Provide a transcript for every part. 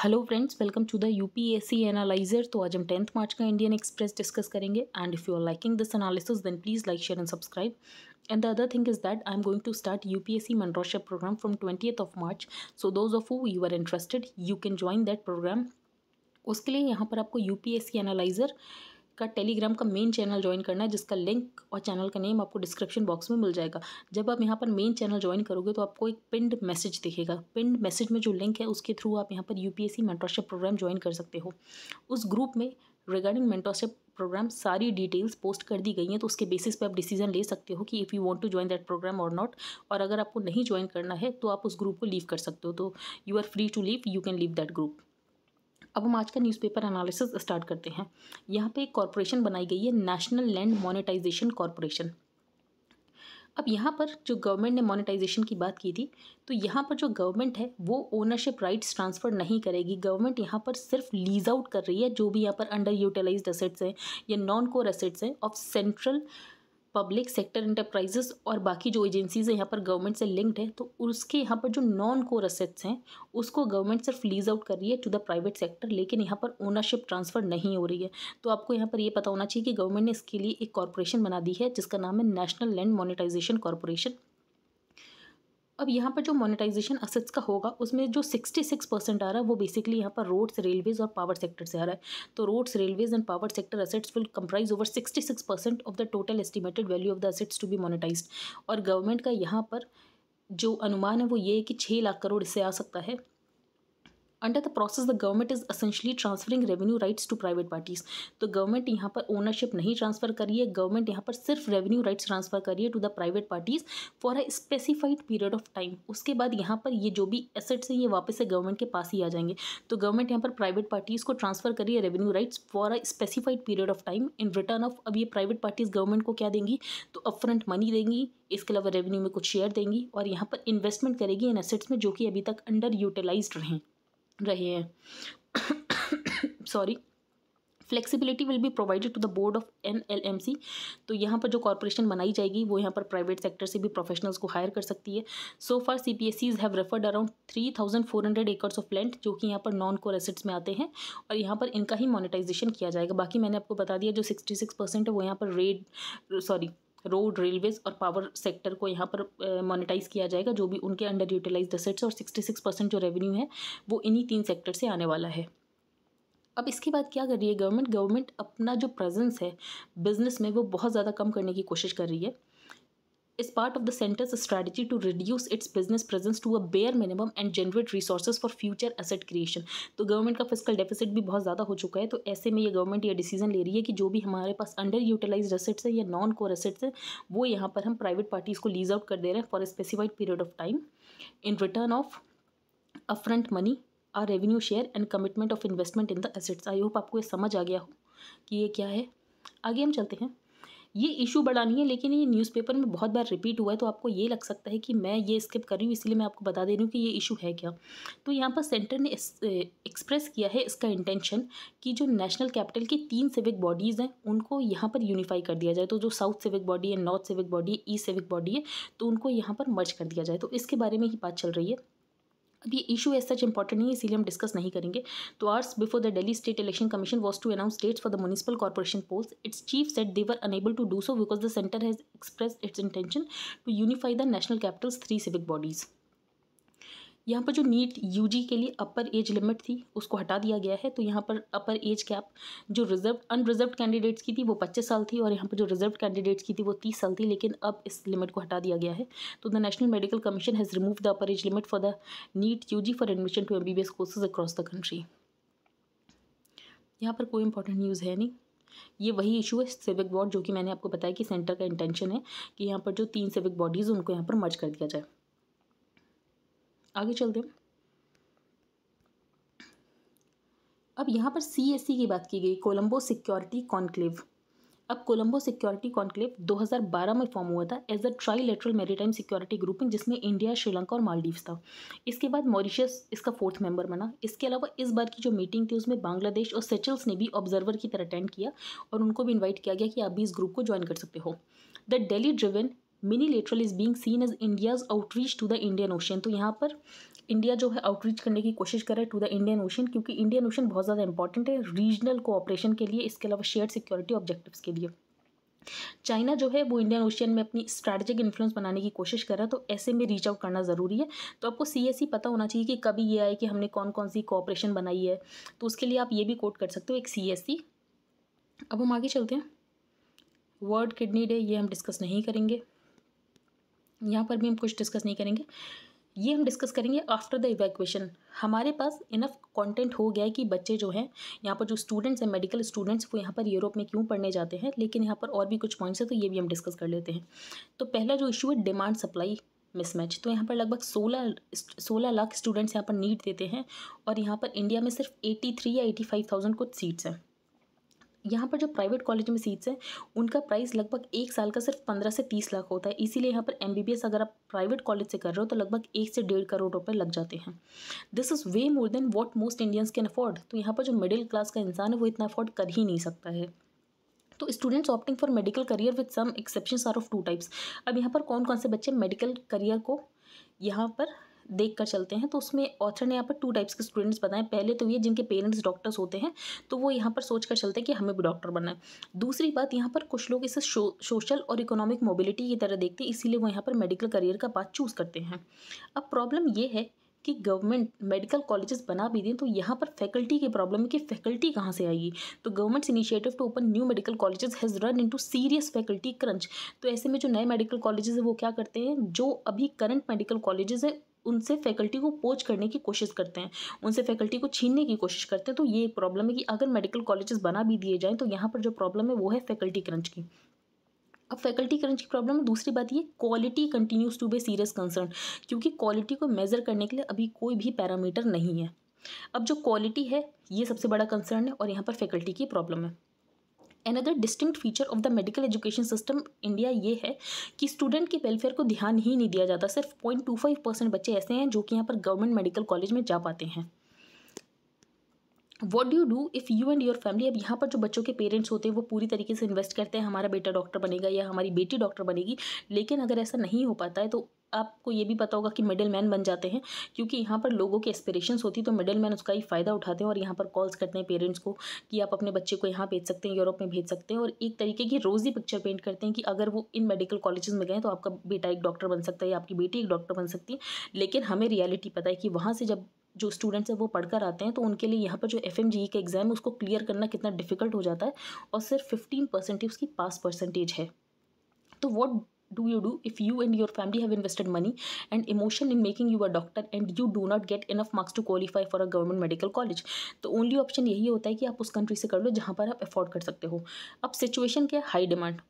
Hello friends welcome to the UPSC analyser तो आज हम टेंथ मार्च का इंडियन एक्सप्रेस डिस्कस करेंगे and if you are liking this analysis then please like share and subscribe and the other thing is that I am going to start UPSC mentorship programme from twentieth of March so those of who you are interested you can join that programme उसके लिए यहाँ पर आपको UPSC analyser का Telegram का main channel join करना है जिसका लिंक और चैनल का नेम आपको डिस्क्रिप्शन बॉक्स में मिल जाएगा जब आप यहाँ पर मेन चैनल ज्वाइन करोगे तो आपको एक पिंड मैसेज दिखेगा पिंड मैसेज में जो लिंक है उसके थ्रू आप यहाँ पर यू पी प्रोग्राम ज्वाइन कर सकते हो उस ग्रुप में रिगार्डिंग मेंटरशिप प्रोग्राम सारी डिटेल्स पोस्ट कर दी गई हैं तो उसके बेसिस पे आप डिसीजन ले सकते हो कि if you want to join that programme और नॉट और अगर आपको नहीं ज्वाइन करना है तो आप उस ग्रुप को लीव कर सकते हो तो you are free to leave you can leave that group अब हम आज का न्यूज़पेपर एनालिसिस स्टार्ट करते हैं यहाँ पे एक कॉरपोरेशन बनाई गई है नेशनल लैंड मोनेटाइजेशन कॉरपोरेशन अब यहाँ पर जो गवर्नमेंट ने मोनेटाइजेशन की बात की थी तो यहाँ पर जो गवर्नमेंट है वो ओनरशिप राइट्स ट्रांसफ़र नहीं करेगी गवर्नमेंट यहाँ पर सिर्फ लीज आउट कर रही है जो भी यहाँ पर अंडर यूटिलाइज असेट्स हैं या नॉन कोर असेट्स हैं of central public sector enterprises और बाकी जो एजेंसीज हैं यहाँ पर गवर्नमेंट से लिंक्ड है तो उसके यहाँ पर जो नॉन कोर असेट्स हैं उसको गवर्नमेंट सिर्फ लीज आउट कर रही है टू द प्राइवेट सेक्टर लेकिन यहाँ पर ओनरशिप ट्रांसफ़र नहीं हो रही है तो आपको यहाँ पर ये यह पता होना चाहिए कि गवर्नमेंट ने इसके लिए एक कॉरपोरेशन बना दी है जिसका नाम है नेशनल लैंड मोनिटाइजेशन कॉरपोरेशन अब यहाँ पर जो मोनेटाइजेशन असेट्स का होगा उसमें जो सिक्सटी सिक्स परसेंट आ रहा है वो बेसिकली यहाँ पर रोड्स रेलवेज और पावर सेक्टर से आ रहा है तो roads railways and power sector assets will comprise over sixty six percent of the total estimated value of the assets to be monetise और गवर्नमेंट का यहाँ पर जो अनुमान है वो ये है कि छः लाख करोड़ इससे आ सकता है under the process the government is essentially transferring revenue rights to private parties तो गवर्नमेंट यहाँ पर ओनरशिप नहीं ट्रांसफर करी है गवर्नमेंट यहाँ पर सिर्फ रेवेन्यू राइट्स ट्रांसफर करिए है to the private parties for a specified period of time उसके बाद यहाँ पर ये जो भी एसेट्स हैं ये वापस से गवर्नमेंट के पास ही आ जाएंगे तो गवर्नमेंट यहाँ पर प्राइवेट पार्टीज़ को ट्रांसफर करिए revenue rights for a specified period of time in return of अब ये प्राइवेट पार्टीज़ गवर्नमेंट को क्या देंगी तो अपफ्रंट मनी देंगी इसके अलावा रेवेन्यू में कुछ शेयर देंगी और यहाँ पर इन्वेस्टमेंट करेगी इन एसेट्स में जो कि अभी तक अंडर यूटिलाइज रहें रहे हैं sorry flexibility will be provided to the board of N L M C तो यहाँ पर जो कॉरपोरेशन बनाई जाएगी वो यहाँ पर प्राइवेट सेक्टर से भी प्रोफेशनल्स को हायर कर सकती है so far C P S Es have referred around three thousand four hundred acres of land जो कि यहाँ पर नॉन कोर एसेट्स में आते हैं और यहाँ पर इनका ही मोनिटाइजेशन किया जाएगा बाकी मैंने आपको बता दिया जो सिक्सटी सिक्स परसेंट है वो यहाँ पर रेड सॉरी रोड रेलवेज और पावर सेक्टर को यहाँ पर मोनिटाइज़ किया जाएगा जो भी उनके अंडर यूटिलाइज असेट्स और सिक्सटी सिक्स परसेंट जो रेवेन्यू है वो इन्हीं तीन सेक्टर से आने वाला है अब इसके बाद क्या कर रही है गवर्नमेंट गवर्नमेंट अपना जो प्रेजेंस है बिजनेस में वो बहुत ज़्यादा कम करने की कोशिश कर रही है is part of the centre's strategy to reduce its business presence to a bare minimum and generate resource for future asset creation तो गवर्नमेंट का फिजिकल डेफिसिट भी बहुत ज़्यादा हो चुका है तो ऐसे में ये गवर्नमेंट ये डिसीजन ले रही है कि जो भी हमारे पास अंडर यूटिलाइज असेट्स है या नॉन कोर असेट्स है वो यहाँ पर हम प्राइवेट पार्टीज़ को लीज आउट कर दे रहे हैं for a specified period of time in return of a front money or revenue share and commitment of investment in the assets I hope आपको ये समझ आ गया हो कि ये क्या है आगे हम चलते हैं ये इशू बड़ा नहीं है लेकिन ये न्यूज़पेपर में बहुत बार रिपीट हुआ है तो आपको ये लग सकता है कि मैं ये स्किप कर रही हूँ इसलिए मैं आपको बता दे रही हूँ कि ये इशू है क्या तो यहाँ पर सेंटर ने एक्सप्रेस किया है इसका इंटेंशन कि जो नेशनल कैपिटल की तीन सिविक बॉडीज़ हैं उनको यहाँ पर यूनिफाई कर दिया जाए तो जो साउथ सिविक बॉडी है नॉर्थ सिविक बॉडी है ई सिविक बॉडी है तो उनको यहाँ पर मर्ज कर दिया जाए तो इसके बारे में ही बात चल रही है अब ये इशू एज सच इंपॉर्टेंट नहीं है इसीलिए हम डिस्कस नहीं करेंगे तो hours before the Delhi State Election Commission was to announce dates for the municipal corporation polls its chief said they were unable to do so because the centre has express its intention to unify the national capital's three civic bodies यहाँ पर जो NEET U के लिए अपर age limit थी उसको हटा दिया गया है तो यहाँ पर अपर एज कैप जो रिजर्व अनरिजर्व कैंडिडेट्स की थी वो पच्चीस साल थी और यहाँ पर जो रिजर्व कैंडिडेट्स की थी वो तीस साल थी लेकिन अब इस लिमिट को हटा दिया गया है तो the National Medical Commission has remove the upper age limit for the NEET U for admission to M B B S courses across the country यहाँ पर कोई इंपॉर्टेंट न्यूज़ है नहीं ये वही इशू है सिविक बॉर्ड जो कि मैंने आपको बताया कि सेंटर का इंटेंशन है कि यहाँ पर जो तीन सिविक बॉडीज़ उनको यहाँ पर मर्ज कर दिया जाए आगे चलते हैं अब यहाँ पर सी की बात की गई कोलंबो सिक्योरिटी कॉन्क्लेव अब कोलंबो सिक्योरिटी कॉन्क्लेव 2012 में फॉर्म हुआ था as a tri lateral maritime security grouping जिसमें इंडिया श्रीलंका और मालदीव्स था इसके बाद मॉरिशियस इसका फोर्थ मेंबर बना इसके अलावा इस बार की जो मीटिंग थी उसमें बांग्लादेश और सेचल्स ने भी ऑब्जर्वर की तरह अटेंड किया और उनको भी इन्वाइट किया गया कि आप भी इस ग्रुप को ज्वाइन कर सकते हो the Delhi driven mini lateral is being seen as India's outreach to the Indian Ocean तो यहाँ पर इंडिया जो है आउटरीच करने की कोशिश कर रहा है टू द इंडियन ओशन क्योंकि इंडियन ओशन बहुत ज़्यादा इंपॉर्टेंट है रीजनल कोऑपरेशन के लिए इसके अलावा शेयर सिक्योरिटी ऑब्जेक्टिव्स के लिए चाइना जो है वो इंडियन ओशियन में अपनी स्ट्रैटेजिक इन्फ्लुएंस बनाने की कोशिश कर रहा है तो ऐसे में रीच आउट करना ज़रूरी है तो आपको सी एस e पता होना चाहिए कि कभी ये आए कि हमने कौन कौन सी कॉपरेशन बनाई है तो उसके लिए आप ये भी कोट कर सकते हो एक सी एस e। अब हम आगे चलते हैं वर्ल्ड किडनी डे ये हम डिस्कस नहीं करेंगे यहाँ पर भी हम कुछ डिस्कस नहीं करेंगे ये हम डिस्कस करेंगे आफ्टर द इवैक्यूएशन हमारे पास इनफ कंटेंट हो गया है कि बच्चे जो हैं यहाँ पर जो स्टूडेंट्स हैं मेडिकल स्टूडेंट्स वो यहाँ पर यूरोप में क्यों पढ़ने जाते हैं लेकिन यहाँ पर और भी कुछ पॉइंट्स हैं तो ये भी हम डिस्कस कर लेते हैं तो पहला जो इशू है डिमांड सप्लाई मिसमैच तो यहाँ पर लगभग सोलह सोलह लाख स्टूडेंट्स यहाँ पर नीट देते हैं और यहाँ पर इंडिया में सिर्फ eighty three or eighty five thousand कुछ सीट्स हैं यहाँ पर जो प्राइवेट कॉलेज में सीट्स हैं उनका प्राइस लगभग एक साल का सिर्फ पंद्रह से तीस लाख होता है इसीलिए यहाँ पर एम अगर आप प्राइवेट कॉलेज से कर रहे हो तो लगभग एक से डेढ़ करोड़ रुपये लग जाते हैं this is way more than what most Indians can afford तो यहाँ पर जो मिडिल क्लास का इंसान है वो इतना अफोर्ड कर ही नहीं सकता है तो students opting for medical career with some exception are of two types अब यहाँ पर कौन कौन से बच्चे मेडिकल करियर को यहाँ पर देख कर चलते हैं तो उसमें ऑथर ने यहाँ पर टू टाइप्स के स्टूडेंट्स बताएं पहले तो ये जिनके पेरेंट्स डॉक्टर्स होते हैं तो वो यहाँ पर सोच कर चलते हैं कि हमें भी डॉक्टर बनना है दूसरी बात यहाँ पर कुछ लोग इसे सोशल और इकोनॉमिक मोबिलिटी की तरह देखते हैं इसीलिए वो यहाँ पर मेडिकल करियर का पाथ चूज़ करते हैं अब प्रॉब्लम ये है कि गवर्नमेंट मेडिकल कॉलेजेस बना भी दें तो यहाँ पर फैकल्टी की प्रॉब्लम है कि फैकल्टी कहाँ से आएगी तो government's initiative to open new medical colleges has run into serious faculty crunch तो ऐसे में जो नए मेडिकल कॉलेजेस है वो क्या करते हैं जो अभी करंट मेडिकल कॉलेजेस है उनसे फैकल्टी को पोच करने की कोशिश करते हैं उनसे फैकल्टी को छीनने की कोशिश करते हैं तो ये एक प्रॉब्लम है कि अगर मेडिकल कॉलेजेस बना भी दिए जाएँ तो यहाँ पर जो प्रॉब्लम है वो है फैकल्टी क्रंच की अब फैकल्टी करंट की प्रॉब्लम है दूसरी बात ये quality continues to be serious concern क्योंकि क्वालिटी को मेज़र करने के लिए अभी कोई भी पैरामीटर नहीं है अब जो क्वालिटी है ये सबसे बड़ा कंसर्न है और यहाँ पर फैकल्टी की प्रॉब्लम है another distinct feature of the medical education system India ये है कि स्टूडेंट के वेलफेयर को ध्यान ही नहीं दिया जाता सिर्फ पॉइंट टू फाइव परसेंट बच्चे ऐसे हैं जो कि यहाँ पर गवर्नमेंट मेडिकल कॉलेज में जा पाते हैं what do do if you and your family अब यहाँ पर जो बच्चों के पेरेंट्स होते हैं वो पूरी तरीके से इन्वेस्ट करते हैं हमारा बेटा डॉक्टर बनेगा या हमारी बेटी डॉक्टर बनेगी लेकिन अगर ऐसा नहीं हो पाता है तो आपको ये भी पता होगा कि मिडिल मैन बन जाते हैं क्योंकि यहाँ पर लोगों की एस्पिरेशंस होती तो मिडिल मैन उसका ही फ़ायदा उठाते हैं और यहाँ पर कॉल्स करते हैं पेरेंट्स को कि आप अपने बच्चे को यहाँ भेज सकते हैं यूरोप में भेज सकते हैं और एक तरीके की रोज़ ही पिक्चर पेंट करते हैं कि अगर वो इन मेडिकल कॉलेज में गए तो आपका बेटा एक डॉक्टर बन सकता है या आपकी बेटी एक डॉक्टर बन सकती है लेकिन हमें रियलिटी पता है कि वहाँ से जब जो स्टूडेंट्स हैं वो पढ़कर आते हैं तो उनके लिए यहाँ पर जो एफ का एग्ज़ाम है उसको क्लियर करना कितना डिफिकल्ट हो जाता है और सिर्फ फिफ्टीन परसेंट ही उसकी पास परसेंटेज है तो what do you do if you and your family have invested money and emotion in making you a doctor and you do not get enough marks to qualify for a government medical college तो only option यही होता है कि आप उस country से कर लो जहाँ पर आप afford कर सकते हो अब situation क्या है हाई डिमांड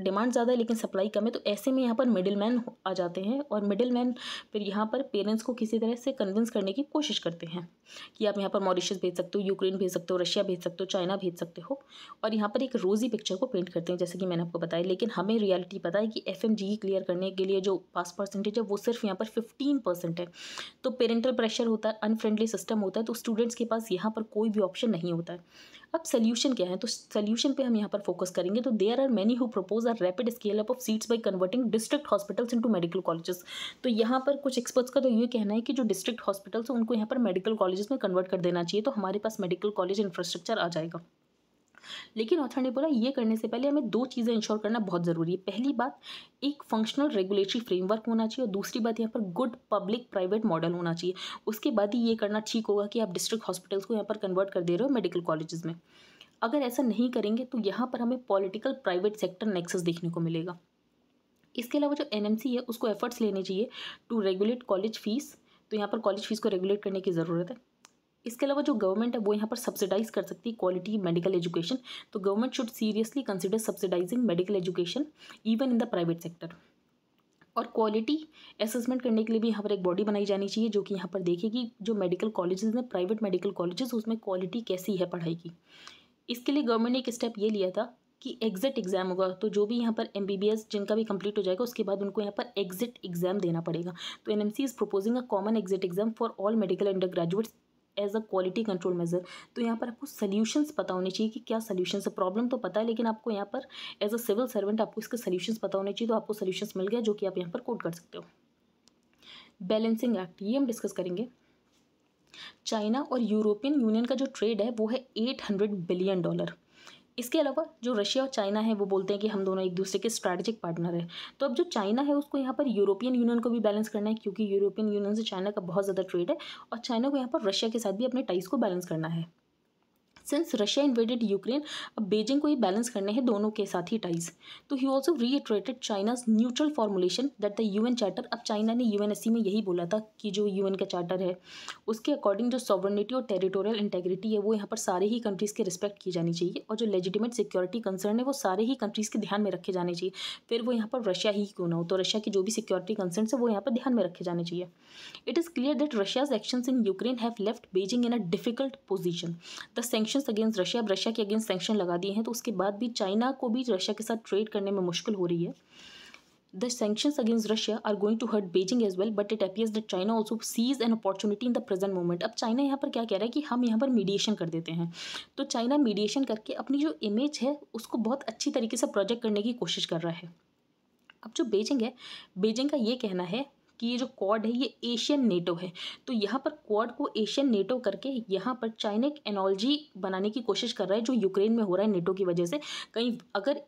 डिमांड ज़्यादा है लेकिन सप्लाई कम है तो ऐसे में यहाँ पर मिडिल मैन आ जाते हैं और मिडिल मैन फिर यहाँ पर पेरेंट्स को किसी तरह से कन्विंस करने की कोशिश करते हैं कि आप यहाँ पर मॉरिशस भेज सकते हो यूक्रेन भेज सकते हो रशिया भेज सकते हो चाइना भेज सकते हो और यहाँ पर एक रोज़ी पिक्चर को पेंट करते हैं जैसे कि मैंने आपको बताया लेकिन हमें रियलिटी पता है कि एफ क्लियर e करने के लिए जो पास परसेंटेज है वो सिर्फ यहाँ पर फिफ्टीन परसेंट है तो पेरेंटल प्रेशर होता है अनफ्रेंडली सिस्टम होता है तो स्टूडेंट्स के पास यहाँ पर कोई भी ऑप्शन नहीं होता है अब सोल्यूशन क्या है तो सोल्यूशन पे हम यहाँ पर फोकस करेंगे तो there are many who propose are rapid scale up of seats by converting district hospitals into medical colleges तो यहाँ पर कुछ एक्सपर्ट्स का तो ये कहना है कि जो डिस्ट्रिक्ट हॉस्पिटल्स हैं उनको यहाँ पर मेडिकल कॉलेजेस में कन्वर्ट कर देना चाहिए तो हमारे पास मेडिकल कॉलेज इंफ्रास्ट्रक्चर आ जाएगा लेकिन ऑथर ने बोला ये करने से पहले हमें दो चीज़ें इंश्योर करना बहुत ज़रूरी है पहली बात एक फंक्शनल रेगुलेटरी फ्रेमवर्क होना चाहिए और दूसरी बात यहाँ पर गुड पब्लिक प्राइवेट मॉडल होना चाहिए उसके बाद ही ये करना ठीक होगा कि आप डिस्ट्रिक्ट हॉस्पिटल्स को यहाँ पर कन्वर्ट कर दे रहे हो मेडिकल कॉलेज में अगर ऐसा नहीं करेंगे तो यहाँ पर हमें पॉलिटिकल प्राइवेट सेक्टर नेक्सेस देखने को मिलेगा इसके अलावा जो एन है उसको एफर्ट्स लेने चाहिए टू रेगुलेट कॉलेज फीस तो यहाँ पर कॉलेज फीस को रेगुलेट करने की ज़रूरत है इसके अलावा जो गवर्नमेंट है वो यहाँ पर सब्सिडाइज कर सकती है क्वालिटी मेडिकल एजुकेशन तो government should seriously consider subsidising medical education even in the private sector और क्वालिटी असेसमेंट करने के लिए भी यहाँ पर एक बॉडी बनाई जानी चाहिए जो कि यहाँ पर देखेगी जो मेडिकल कॉलेजेस हैं प्राइवेट मेडिकल कॉलेजेस उसमें क्वालिटी कैसी है पढ़ाई की इसके लिए गवर्नमेंट ने एक स्टेप ये लिया था कि एग्जिट एग्ज़ाम होगा तो जो भी यहाँ पर एम जिनका भी कंप्लीट हो जाएगा उसके बाद उनको यहाँ पर एग्जिट एग्ज़ाम देना पड़ेगा तो N M C is proposing a common exit exam for all medical undergraduates as a quality control measure तो यहाँ पर आपको सॉल्यूशंस पता होने चाहिए कि क्या सोल्यूशन है प्रॉब्लम तो पता है लेकिन आपको यहाँ पर एज अ सिविल सर्वेंट आपको इसके सोल्यूशन पता होने चाहिए तो आपको सोल्यूशन मिल गया जो कि आप यहाँ पर कोट कर सकते हो बैलेंसिंग एक्ट ये हम डिस्कस करेंगे चाइना और यूरोपियन यूनियन का जो ट्रेड है वो है एट हंड्रेड बिलियन डॉलर इसके अलावा जो रशिया और चाइना है वो बोलते हैं कि हम दोनों एक दूसरे के स्ट्रैटेजिक पार्टनर हैं तो अब जो चाइना है उसको यहाँ पर यूरोपियन यूनियन को भी बैलेंस करना है क्योंकि यूरोपियन यूनियन से चाइना का बहुत ज़्यादा ट्रेड है और चाइना को यहाँ पर रशिया के साथ भी अपने टाइस को बैलेंस करना है सिंस रशिया इन्वेडेड यूक्रेन अब बेजिंग को ही बैलेंस करने हैं दोनों के साथ ही टाइज तो he also reiterated China's neutral formulation that the UN charter अब चाइना ने यूएनएससी में यही बोला था कि जो एन का चार्टर है उसके अकॉर्डिंग जो सॉवर्निटी और टेरिटोरियल इंटेग्रिटी है वो यहाँ पर सारे ही कंट्रीज़ के रिस्पेक्ट की जानी चाहिए और जो लेजिटिमेट सिक्योरिटी कंसर्न है वो सारे ही कंट्रीज़ के ध्यान में रखे जाने चाहिए फिर वो यहाँ पर रशिया ही क्यों ना हो तो रशिया की जो भी सिक्योरिटी कंसर्न है वो यहाँ पर ध्यान में रखे जाने चाहिए it is clear that Russia's action in Ukraine have left Beijing in a difficult position the sanction sanction against Russia अब रशिया के अगेंस्ट सेंक्शन लगा दिए हैं तो उसके बाद भी चाइना को भी रशिया के साथ ट्रेड करने में मुश्किल हो रही है the sanction against Russia are going to hurt Beijing as well but it appears that China also sees an opportunity in the present moment अब चाइना यहाँ पर क्या कह रहा है कि हम यहाँ पर मीडिएशन कर देते हैं तो चाइना मीडिएशन करके अपनी जो इमेज है उसको बहुत अच्छी तरीके से प्रोजेक्ट करने की कोशिश कर रहा है अब जो बेजिंग है बेजिंग का ये कहना है कि ये जो क्वाड है ये एशियन नेटो है तो यहाँ पर क्वाड को एशियन नेटो करके यहाँ पर चाइना एक एनोलॉजी बनाने की कोशिश कर रहा है जो यूक्रेन में हो रहा है नेटो की वजह से कहीं अगर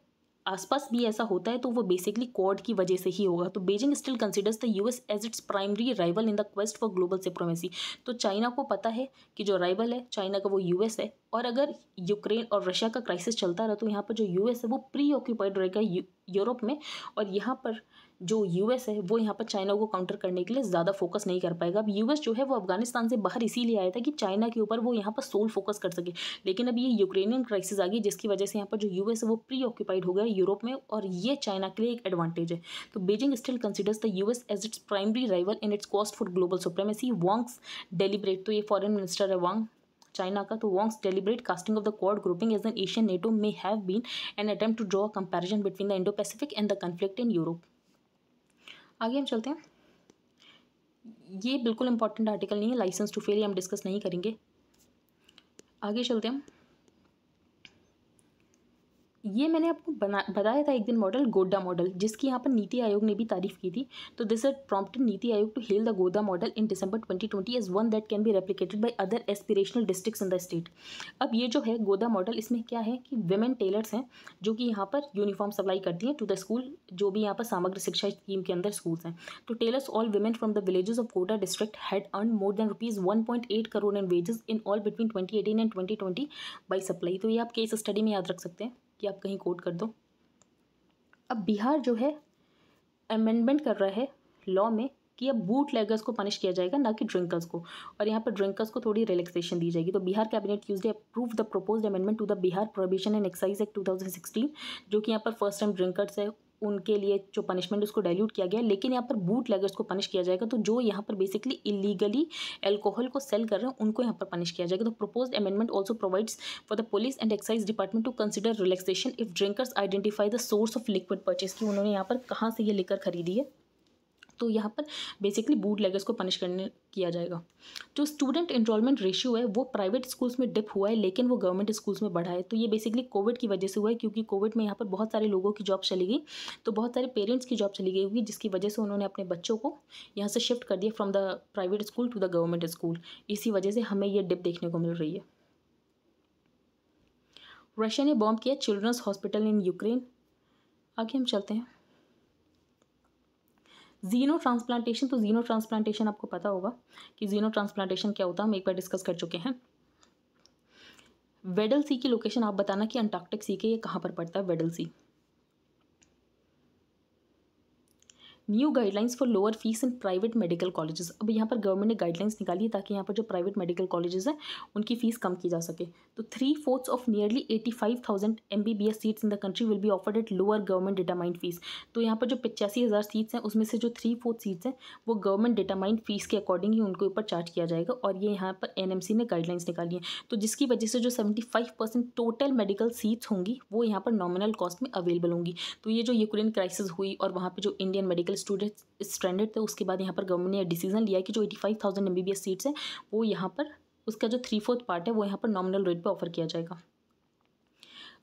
आसपास भी ऐसा होता है तो वो बेसिकली क्वाड की वजह से ही होगा तो Beijing still considers the US as its primary rival in the quest for global supremacy तो चाइना को पता है कि जो राइवल है चाइना का वो यूएस है और अगर यूक्रेन और रशिया का क्राइसिस चलता रहा तो यहाँ पर जो यूएस है वो प्री ऑक्यूपाइड रहेगा यूरोप में और यहाँ पर जो यूएस है वो यहाँ पर चाइना को काउंटर करने के लिए ज़्यादा फोकस नहीं कर पाएगा अब यूएस जो है वो अफगानिस्तान से बाहर इसीलिए आया था कि चाइना के ऊपर वो यहाँ पर सोल फोकस कर सके लेकिन अब ये यूक्रेनियन क्राइसिस आ गई जिसकी वजह से यहाँ पर जो यूएस है वो प्री ऑक्यूपाइड हो गया यूरोप में और ये चाइना के लिए एक एडवांटेज है तो Beijing still considers the US as its primary rival in its cost for global supremacy Wang's deliberate तो ये फॉरन मिनिस्टर है वॉन्ग चाइना का तो Wang's deliberate casting of the Quad grouping as an Asian NATO may have been an attempt to draw a comparison between the Indo Pacific and the conflict in Europe आगे हम चलते हैं ये बिल्कुल important article नहीं है licence to fail हम discuss नहीं करेंगे आगे चलते हैं हम ये मैंने आपको बना बताया था एक दिन मॉडल गोड्डा मॉडल जिसकी यहाँ पर नीति आयोग ने भी तारीफ की थी तो this is prompted NITI Aayog to hail the Godda model in December 2020 as one that can be replicated by other aspirational districts in the state अब ये जो है गोदा मॉडल इसमें क्या है कि वेमेन टेलर्स हैं जो कि यहाँ पर यूनिफॉर्म सप्लाई करती हैं टू द स्कूल जो भी यहाँ पर सामग्री शिक्षा स्कीम के अंदर स्कूल्स हैं तो tailors all women from the villages of Kota district had earn more than rupees one point eight crore in wages in all between twenty and twenty twenty by supply तो ये आप केस स्टडी में याद रख सकते हैं कि आप कहीं कोट कर दो अब बिहार जो है अमेंडमेंट कर रहा है लॉ में कि अब बूट लेगर्स को पनिश किया जाएगा ना कि ड्रिंकर्स को और यहाँ पर ड्रिंकर्स को थोड़ी रिलैक्सेशन दी जाएगी तो Bihar cabinet Tuesday approve the propose amendment to the Bihar prohibition and excise act 2016 जो कि यहाँ पर फर्स्ट टाइम ड्रिंकर्स है उनके लिए जो पनिशमेंट उसको डाइल्यूट किया गया लेकिन यहाँ पर बूट लेगर्स को पनिश किया जाएगा तो जो यहाँ पर बेसिकली इलीगली एल्कोहल को सेल कर रहे हैं उनको यहाँ पर पनिश किया जाएगा तो propose amendment also provides for the police and excise department to consider relaxation if drinkers identify the source of liquid purchase की उन्होंने यहाँ पर कहाँ से ये लेकर खरीदी है तो यहाँ पर बेसिकली बूट लेगर्स को पनिश करने किया जाएगा जो स्टूडेंट इनरोलमेंट रेशियो है वो प्राइवेट स्कूल्स में डिप हुआ है लेकिन वो गवर्नमेंट स्कूल्स में बढ़ा है तो ये बेसिकली कोविड की वजह से हुआ है क्योंकि कोविड में यहाँ पर बहुत सारे लोगों की जॉब चली गई तो बहुत सारे पेरेंट्स की जॉब चली गई होगी जिसकी वजह से उन्होंने अपने बच्चों को यहाँ से शिफ्ट कर दिया from the private school to the government school इसी वजह से हमें यह डिप देखने को मिल रही है रशिया ने बॉम्ब किया चिल्ड्रंस हॉस्पिटल इन यूक्रेन आगे हम चलते हैं जीनो ट्रांसप्लांटेशन तो जीनो ट्रांसप्लांटेशन आपको पता होगा कि जीनो ट्रांसप्लांटेशन क्या होता है हम एक बार डिस्कस कर चुके हैं वेडल सी की लोकेशन आप बताना कि अंटार्कटिक सी के ये कहाँ पर पड़ता है वेडल see new guidelines for lower fees in private medical colleges अब यहाँ पर गवर्नमेंट ने गाइडलाइंस निकाली है ताकि यहाँ पर जो प्राइवेट मेडिकल कॉलेजेस हैं उनकी फ़ीस कम की जा सके तो three fourth of nearly eighty five thousand M B B S seats in the country will be offered at lower government determined fees तो यहाँ पर जो पचासी हज़ार सीट्स हैं उसमें से जो थ्री फोर्थ सीट्स हैं वो गवर्नमेंट डिटामाइंड फीस के अकॉर्डिंग ही उनके ऊपर चार्ज किया जाएगा और ये यहाँ पर एन एम सी ने गाइडलाइंस निकाली हैं तो जिसकी वजह से जो seventy five percent total medical seats होंगी वो यहाँ पर नॉमिनल कॉस्ट में अवेलेबल होंगी तो ये जो यूक्रेन क्राइसिस हुई और वहाँ पर जो इंडियन मेडिकल स्टूडेंट स्टैंडर्ड थे उसके बाद यहाँ पर गवर्नमेंट ने डिसीजन लिया कि जो eighty five thousand M B B S seats हैं वो यहाँ पर उसका जो थ्री फोर्थ पार्ट है वो यहाँ पर नॉमिनल रेट पर ऑफर किया जाएगा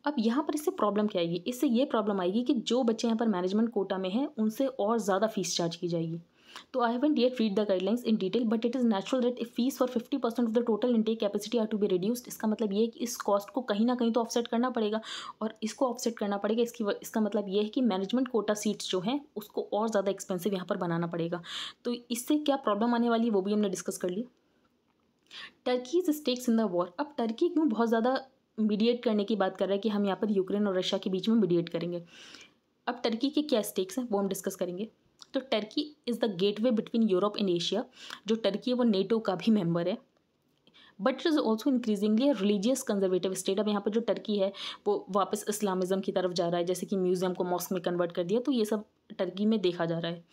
अब यहाँ पर इससे प्रॉब्लम क्या आएगी इससे ये प्रॉब्लम आएगी कि जो बच्चे यहाँ पर मैनेजमेंट कोटा में हैं उनसे और ज़्यादा फीस चार्ज की जाएगी तो haven't haven't read the guidelines in detail but it is natural natural if fees for fifty percent of the total intake capacity are to be reduced, इसका मतलब ये है कि इस कॉस्ट को कहीं ना कहीं तो ऑफसेट करना पड़ेगा और इसको ऑफसेट करना पड़ेगा इसकी इसका मतलब ये है कि मैनेजमेंट कोटा सीट्स जो हैं उसको और ज़्यादा एक्सपेंसिव यहाँ पर बनाना पड़ेगा तो इससे क्या प्रॉब्लम आने वाली है वो भी हमने डिस्कस कर लिया Turkey's stakes in the war अब टर्की क्यों बहुत ज़्यादा मीडिएट करने की बात कर रहा है कि हम यहाँ पर यूक्रेन और रशिया के बीच में मीडिएट करेंगे अब टर्की के क्या स्टेक्स हैं वो हम डिस्कस करेंगे तो Turkey is the gateway between Europe and Asia जो टर्की है वो नेटो का भी मेम्बर है but it is also increasingly religious conservative state अब यहाँ पर जो टर्की है वो वापस इस्लामिज़म की तरफ जा रहा है जैसे कि म्यूज़ियम को मॉस्क में कन्वर्ट कर दिया तो ये सब टर्की में देखा जा रहा है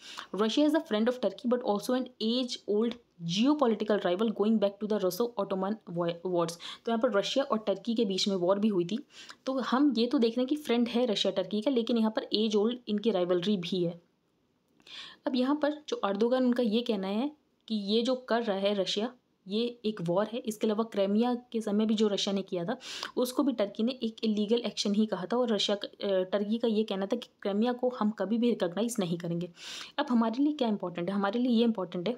Russia is a friend of Turkey but also and as old geopolitical rival going back to the Russo Ottoman wars तो यहाँ पर रशिया और टर्की के बीच में वॉर भी हुई थी तो हम ये तो देख रहे हैं कि फ्रेंड है रशिया टर्की का लेकिन यहाँ पर एज ओल्ड इनकी राइवलरी भी है अब यहाँ पर जो अर्दोगन उनका ये कहना है कि ये जो कर रहा है रशिया ये एक वॉर है इसके अलावा क्रेमिया के समय भी जो रशिया ने किया था उसको भी टर्की ने एक इलीगल एक्शन ही कहा था और रशिया टर्की का ये कहना था कि क्रेमिया को हम कभी भी रिकग्नाइज़ नहीं करेंगे अब हमारे लिए क्या इंपॉर्टेंट है हमारे लिए ये इंपॉर्टेंट है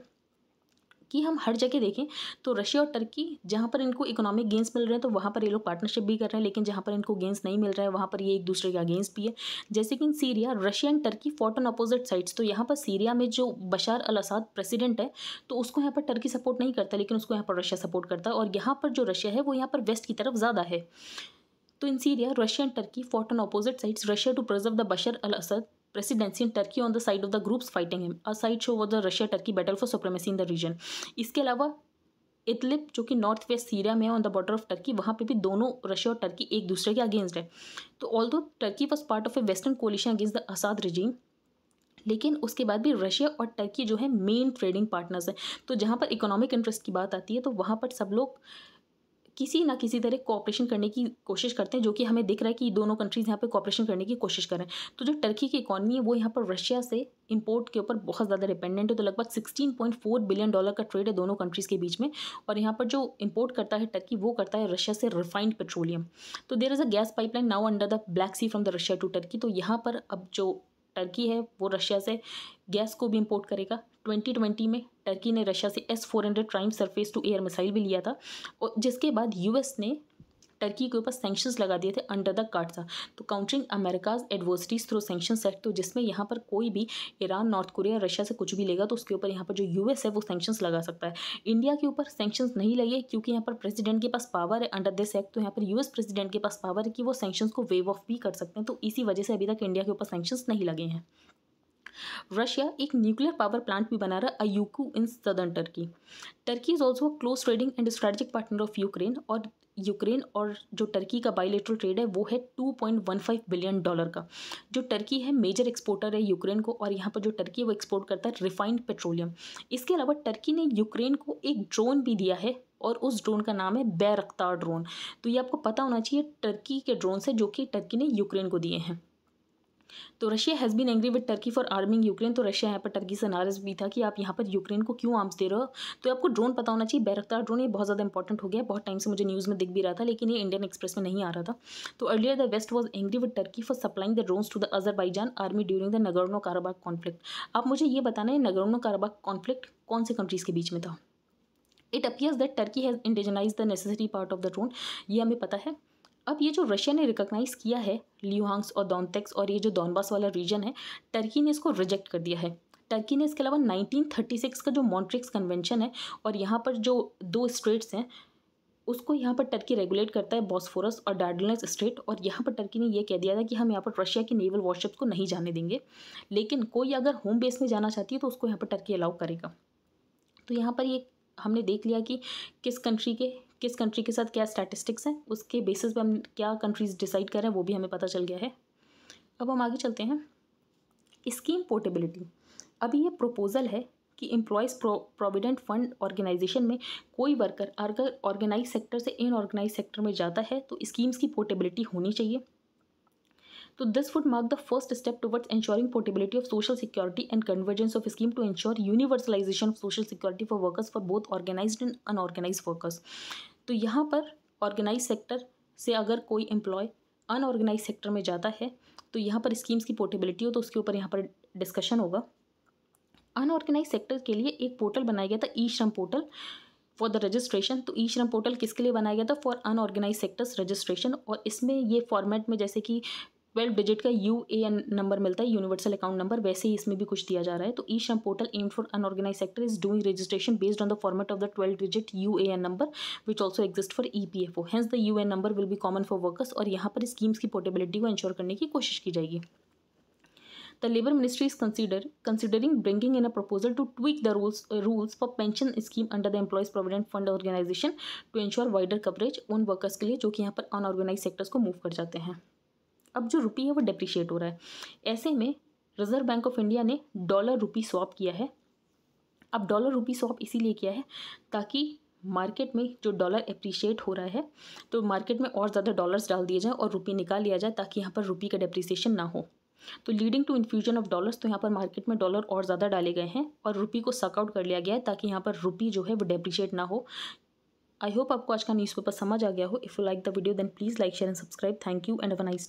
कि हम हर जगह देखें तो रशिया और टर्की जहाँ पर इनको इकोनॉमिक गेंस मिल रहे हैं तो वहाँ पर ये लोग पार्टनरशिप भी कर रहे हैं लेकिन जहाँ पर इनको गेंस नहीं मिल रहा है वहाँ पर ये एक दूसरे के अगेंस्ट भी है जैसे कि in Syria Russia and Turkey fought on opposite sides तो यहाँ पर सीरिया में जो बशार अल असाद प्रेसिडेंट है तो उसको यहाँ पर टर्की सपोर्ट नहीं करता लेकिन उसको यहाँ पर रशिया सपोर्ट करता है और यहाँ पर जो रशिया है वो यहाँ पर वेस्ट की तरफ ज़्यादा है तो in Syria Russia and Turkey fought on opposite sides Russia to preserve the Bashar al Assad presidency Turkey on the side of the groups fighting fighting him. A sideshow was the Russia Turkey battle for supremacy in the region इसके अलावा इतलिप जो कि north west Syria में है on the border of Turkey वहाँ पे भी दोनों रशिया और टर्की एक दूसरे के अगेंस्ट है तो although Turkey was part of a western coalition against the Assad regime लेकिन उसके बाद भी रशिया और टर्की जो है मेन ट्रेडिंग पार्टनर्स हैं तो जहाँ पर इकोनॉमिक इंटरेस्ट की बात आती है तो वहाँ पर सब लोग किसी ना किसी तरह कॉपरेशन करने की कोशिश करते हैं जो कि हमें दिख रहा है कि दोनों कंट्रीज़ यहाँ पर कॉपरेशन करने की कोशिश कर रहे हैं तो जो टर्की की इकॉनमी है वो यहाँ पर रशिया से इम्पोर्ट के ऊपर बहुत ज़्यादा डिपेंडेंट है तो लगभग 16.4 बिलियन डॉलर का ट्रेड है दोनों कंट्रीज़ के बीच में और यहाँ पर जो इम्पोर्ट करता है टर्की वो करता है रशिया से रिफाइंड पेट्रोलियम तो there is a gas pipeline now under the Black Sea from the Russia to Turkey तो यहाँ पर अब जो टर्की है वो रशिया से गैस को भी इम्पोर्ट करेगा 2020 में टर्की ने रशिया से S four hundred triumph surface to air missile भी लिया था और जिसके बाद यूएस ने टर्की के ऊपर सेंक्शन लगा दिए थे अंडर द था तो countering America's adversaries through sanction set तो जिसमें यहाँ पर कोई भी ईरान नॉर्थ कोरिया रशिया से कुछ भी लेगा तो उसके ऊपर यहाँ पर जो यूएस है वो सेंक्शन लगा सकता है इंडिया के ऊपर सेंक्शन नहीं लगे क्योंकि यहाँ पर प्रेसिडेंट के पास पावर है अंडर दिस एक्ट तो यहाँ पर यूएस प्रेसिडेंट के पास पावर है कि वो सेंक्शन को वेव ऑफ भी कर सकते हैं तो इसी वजह से अभी तक इंडिया के ऊपर सेंक्शन नहीं लगे हैं रशिया एक न्यूक्लियर पावर प्लांट भी बना रहा है अयूकू in southern Turkey Turkey is also close trading and strategic partner of Ukraine और यूक्रेन और जो टर्की का बायोलेट्रल ट्रेड है वो है two point one five billion dollar का जो टर्की है मेजर एक्सपोर्टर है यूक्रेन को और यहाँ पर जो टर्की है वो एक्सपोर्ट करता है रिफाइंड पेट्रोलियम इसके अलावा टर्की ने यूक्रेन को एक ड्रोन भी दिया है और उस ड्रोन का नाम है बैरख्तार ड्रोन तो ये आपको पता होना चाहिए टर्की के ड्रोन से जो कि टर्की ने यूक्रेन को दिए हैं तो Russia has been angry with Turkey for arming Ukraine तो रशिया यहाँ पर टर्की से नाराज़ भी था कि आप यहाँ पर यूक्रेन को क्यों आर्म्स दे रहे हो तो आपको ड्रोन पता होना चाहिए बैरफ्तार ड्रोन ये बहुत ज़्यादा इंपॉर्टेंट हो गया बहुत टाइम से मुझे न्यूज़ में दिख भी रहा था लेकिन ये इंडियन एक्सप्रेस में नहीं आ रहा था तो earlier the west was angry with Turkey for supplying the drones to the Azerbaijan army during the Nagorno Karabakh conflict आप मुझे ये बताना है नगरनो काराबाग कॉन्फ्लिक्ट कौन से कंट्रीज़ के बीच में था it appears that Turkey has indigenise the necessary part of the drone ये हमें पता है अब ये जो रशिया ने रिकॉग्नाइज़ किया है ल्यूहांग्स और दौनतेक्स और ये जो डॉनबास वाला रीजन है टर्की ने इसको रिजेक्ट कर दिया है टर्की ने इसके अलावा 1936 का जो मॉन्ट्रिक्स कन्वेंशन है और यहाँ पर जो दो स्टेट्स हैं उसको यहाँ पर टर्की रेगुलेट करता है बॉस्फोरस और डार्डलस स्टेट और यहाँ पर टर्की ने यह कह दिया था कि हम यहाँ पर रशिया की नेवल वॉरशिप्स को नहीं जाने देंगे लेकिन कोई अगर होम बेस में जाना चाहती है तो उसको यहाँ पर टर्की अलाउ करेगा तो यहाँ पर ये हमने देख लिया कि किस कंट्री के किस कंट्री के साथ क्या स्टैटिस्टिक्स हैं उसके बेसिस पे हम क्या कंट्रीज़ डिसाइड करें वो भी हमें पता चल गया है अब हम आगे चलते हैं स्कीम पोर्टेबिलिटी अभी ये प्रपोज़ल है कि एम्प्लॉयज़ प्रोविडेंट फंड ऑर्गेनाइजेशन में कोई वर्कर अगर ऑर्गेनाइज सेक्टर से इनऑर्गेनाइज सेक्टर में जाता है तो स्कीम्स की पोर्टेबिलिटी होनी चाहिए तो this would mark the first step towards ensuring portability of social security and convergence of scheme to ensure universalisation of social security for workers for both organise and unorganise workers तो यहाँ पर organise sector से अगर कोई employ unorganised sector में जाता है तो यहाँ पर स्कीम्स की पोर्टेबिलिटी हो तो उसके ऊपर यहाँ पर डिस्कशन होगा अनऑर्गेनाइज सेक्टर के लिए एक पोर्टल बनाया गया था ई Shram portal for the registration तो ई श्रम पोर्टल किसके लिए बनाया गया था फॉर अनऑर्गेनाइज सेक्टर्स रजिस्ट्रेशन और इसमें ये फॉर्मेट में जैसे कि ट्वेल्व डिजिट का यू ए एन नंबर मिलता है यूनिवर्सल अकाउंट नंबर वैसे ही इसमें भी कुछ दिया जा रहा है तो e Shram portal M for unorganise sector is doing registration based on the format of the twelve digit U A N number which also exist for E P F O hence the U N number will be common for workers और यहाँ पर schemes की portability को ensure करने की कोशिश की जाएगी the labour ministry is consider considering bringing in a proposal to tweak the rules rules for pension scheme under the employees provident fund organisation to ensure wider coverage उन वर्कर्स के लिए जो कि यहाँ पर अनऑर्गेनाइज सेक्टर्स को मूव कर जाते हैं अब जो रुपी है वो डिप्रिशिएट हो रहा है ऐसे में रिजर्व बैंक ऑफ इंडिया ने डॉलर रुपी स्वॉप किया है अब डॉलर रुपी स्वॉप इसीलिए किया है ताकि मार्केट में जो डॉलर अप्रिशिएट हो रहा है तो मार्केट में और ज़्यादा डॉलर्स डाल दिए जाएँ और रुपी निकाल लिया जाए ताकि यहाँ पर रुपी का डिप्रिसिएशन ना हो तो leading to infusion of dollars तो यहाँ पर मार्केट में डॉलर और ज़्यादा डाले गए हैं और रुपी को सकआउट कर लिया गया है ताकि यहाँ पर रुपी जो है वो डेप्रिशिएट ना हो आई होप आपको आज का न्यूज़पेपर समझ आ गया हो if you like the video then please like share and subscribe thank you and have nice